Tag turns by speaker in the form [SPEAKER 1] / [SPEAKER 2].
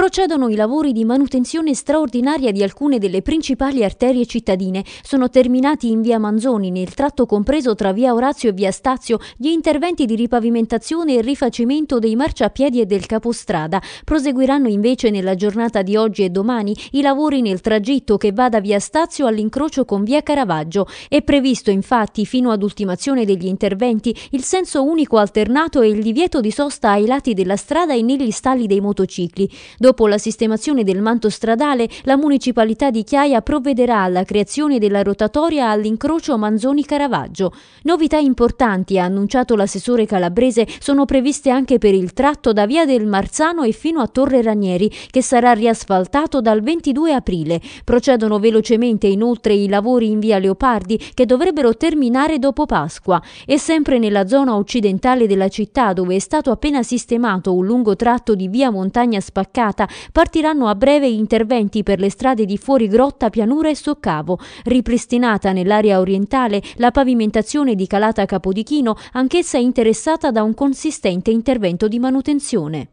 [SPEAKER 1] Procedono i lavori di manutenzione straordinaria di alcune delle principali arterie cittadine. Sono terminati in via Manzoni, nel tratto compreso tra via Orazio e via Stazio, gli interventi di ripavimentazione e rifacimento dei marciapiedi e del capostrada. Proseguiranno invece nella giornata di oggi e domani i lavori nel tragitto che va da via Stazio all'incrocio con via Caravaggio. È previsto infatti, fino ad ultimazione degli interventi, il senso unico alternato e il divieto di sosta ai lati della strada e negli stalli dei motocicli. Dove Dopo la sistemazione del manto stradale, la municipalità di Chiaia provvederà alla creazione della rotatoria all'incrocio Manzoni-Caravaggio. Novità importanti, ha annunciato l'assessore calabrese, sono previste anche per il tratto da via del Marzano e fino a Torre Ranieri, che sarà riasfaltato dal 22 aprile. Procedono velocemente inoltre i lavori in via Leopardi, che dovrebbero terminare dopo Pasqua. E sempre nella zona occidentale della città, dove è stato appena sistemato un lungo tratto di via Montagna Spaccata, giornata partiranno a breve interventi per le strade di Fuori Grotta, Pianura e Soccavo, ripristinata nell'area orientale la pavimentazione di Calata Capodichino, anch'essa interessata da un consistente intervento di manutenzione.